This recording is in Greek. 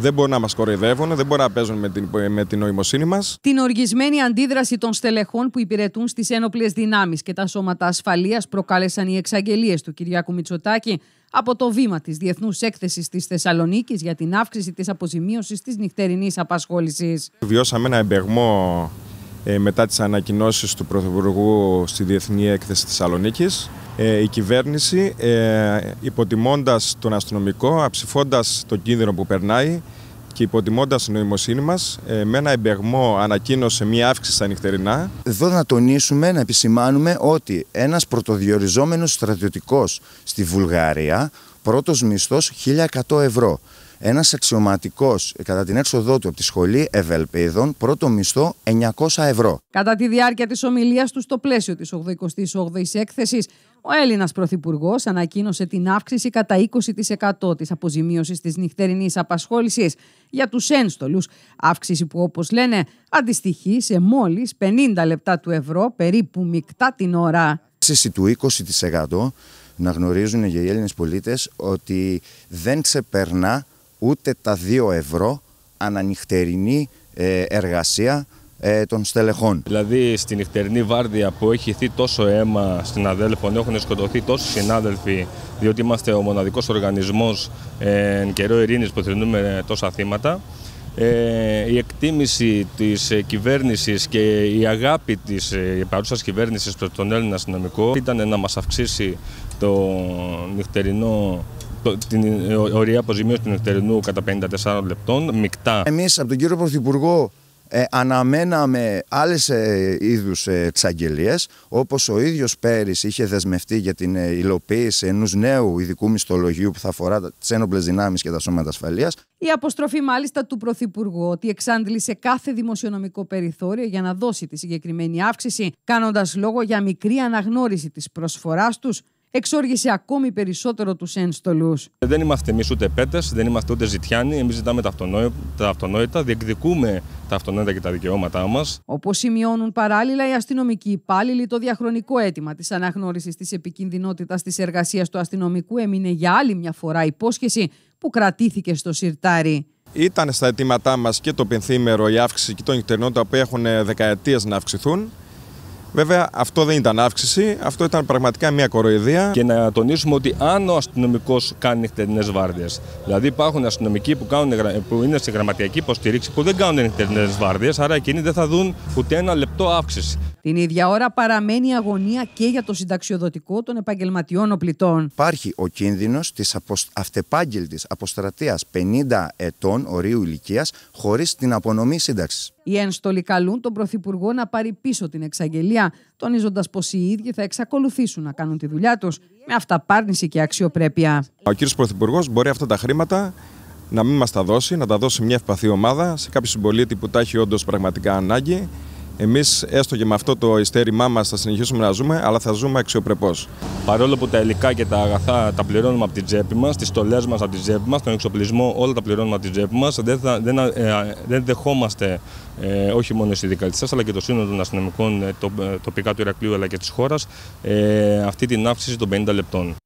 Δεν μπορούν να μας κοροϊδεύουν, δεν μπορούν να παίζουν με την, με την νοημοσύνη μας. Την οργισμένη αντίδραση των στελεχών που υπηρετούν στις ένοπλες δυνάμεις και τα σώματα ασφαλείας προκάλεσαν οι εξαγγελίες του Κυριάκου Μητσοτάκη από το βήμα της Διεθνούς Έκθεσης της Θεσσαλονίκης για την αύξηση της αποζημίωσης της νυχτερινής απασχόλησης. Βιώσαμε ένα εμπεγμό ε, μετά τις ανακοινώσεις του Πρωθυπουργού στη Διεθνή Έκθεση Θεσσαλονίκης ε, η κυβέρνηση ε, υποτιμώντας τον αστυνομικό, αψηφώντας τον κίνδυνο που περνάει και υποτιμώντας την νοημοσύνη μας ε, με ένα εμπεγμό ανακοίνωσε μία αύξηση στα νυχτερινά. Εδώ να τονίσουμε, να επισημάνουμε ότι ένας πρωτοδιοριζόμενος στρατιωτικός στη Βουλγαρία πρώτος μισθός 1100 ευρώ ένας αξιωματικός ε, κατά την έξοδό του από τη σχολή Ευελπίδων πρώτο μισθό 900 ευρώ. Κατά τη διάρκεια της ομιλίας του στο πλαίσιο της 88η έκθεσης, ο Έλληνας Πρωθυπουργός ανακοίνωσε την αύξηση κατά 20% της αποζημίωσης της νυχτερινής απασχόλησης για τους ένστολους. Αύξηση που, όπως λένε, αντιστοιχεί σε μόλις 50 λεπτά του ευρώ, περίπου μεικτά την ώρα. Αύξηση του 20% να γνωρίζουν οι Έλληνες πολίτες ότι δεν ξεπερνά ούτε τα 2 ευρώ ανανυχτερινή ε, εργασία ε, των στελεχών. Δηλαδή στη νυχτερινή βάρδια που έχει χυθεί τόσο αίμα στην Αδέλφων έχουν σκοτωθεί τόσοι συνάδελφοι, διότι είμαστε ο μοναδικός οργανισμός ε, εν καιρό ειρήνης που θρυνούμε τόσα θύματα. Ε, η εκτίμηση της κυβέρνησης και η αγάπη της ε, παρούσας κυβέρνησης προς τον Έλληνα αστυνομικό ήταν να μας αυξήσει το νυχτερινό την ωραία ε, αποζημίωσης του νεκτερινού κατά 54 λεπτών, μεικτά. Εμείς από τον κύριο Πρωθυπουργό ε, αναμέναμε άλλες ε, είδους ε, όπως ο ίδιος πέρυσι είχε δεσμευτεί για την ε, υλοποίηση ενός νέου ειδικού μισθολογίου που θα αφορά τις ένοπλες δυνάμεις και τα σώματα ασφαλείας. Η αποστροφή μάλιστα του Πρωθυπουργού ότι εξάντλησε κάθε δημοσιονομικό περιθώριο για να δώσει τη συγκεκριμένη αύξηση, κάνοντας λόγο για μικρή αναγνώριση της προσφοράς τους εξόργησε ακόμη περισσότερο τους ένστολους. Δεν είμαστε εμείς ούτε πέτες, δεν είμαστε ούτε ζητιάνοι. Εμείς ζητάμε τα, αυτονόητα, τα αυτονόητα, διεκδικούμε τα αυτονόητα και τα δικαιώματά μας. Όπως σημειώνουν παράλληλα οι αστυνομικοί υπάλληλοι, το διαχρονικό αίτημα της αναγνώρισης της επικίνδυνοτητα της εργασίας του αστυνομικού έμεινε για άλλη μια φορά υπόσχεση που κρατήθηκε στο σιρτάρι. Ήταν στα αιτήματά μας και το πενθήμερο η αύξηση και των νυχτερινών, που έχουν δεκαετίες να αυξηθούν. Βέβαια, αυτό δεν ήταν αύξηση, αυτό ήταν πραγματικά μια κοροϊδία. Και να τονίσουμε ότι αν ο αστυνομικός κάνει νυχτερινές βάρδιες, δηλαδή υπάρχουν αστυνομικοί που, κάνουν, που είναι σε γραμματιακή υποστήριξη που δεν κάνουν νυχτερινές βάρδιες, άρα εκείνοι δεν θα δουν ούτε ένα λεπτό αύξηση. Την ίδια ώρα παραμένει αγωνία και για το συνταξιοδοτικό των επαγγελματιών οπλιτών. Υπάρχει ο κίνδυνος της αυτεπάγγελτης αποστρατείας 50 ετών ορίου ηλικίας χωρίς την απονομή σύνταξης. Οι ένστολοι καλούν τον Πρωθυπουργό να πάρει πίσω την εξαγγελία, τονίζοντας πως οι ίδιοι θα εξακολουθήσουν να κάνουν τη δουλειά τους με αυταπάρνηση και αξιοπρέπεια. Ο κύριος Πρωθυπουργός μπορεί αυτά τα χρήματα να μην μας τα δώσει, να τα δώσει μια ευπαθή ομάδα σε κάποιο συμπολίτη που τα έχει όντως πραγματικά ανάγκη Εμείς, έστω και με αυτό το ειστέρημά μας, θα συνεχίσουμε να ζούμε, αλλά θα ζούμε αξιοπρεπώς. Παρόλο που τα υλικά και τα αγαθά τα πληρώνουμε από την τσέπη μας, τις στολές μας από την τσέπη μας, τον εξοπλισμό, όλα τα πληρώνουμε από την τσέπη μας, δεν, δεν, ε, δεν δεχόμαστε ε, όχι μόνο οι συνδικαλιστές, αλλά και το σύνολο των αστυνομικών ε, τοπικά του Ηρακλείου αλλά και της χώρας ε, αυτή την αύξηση των 50 λεπτών.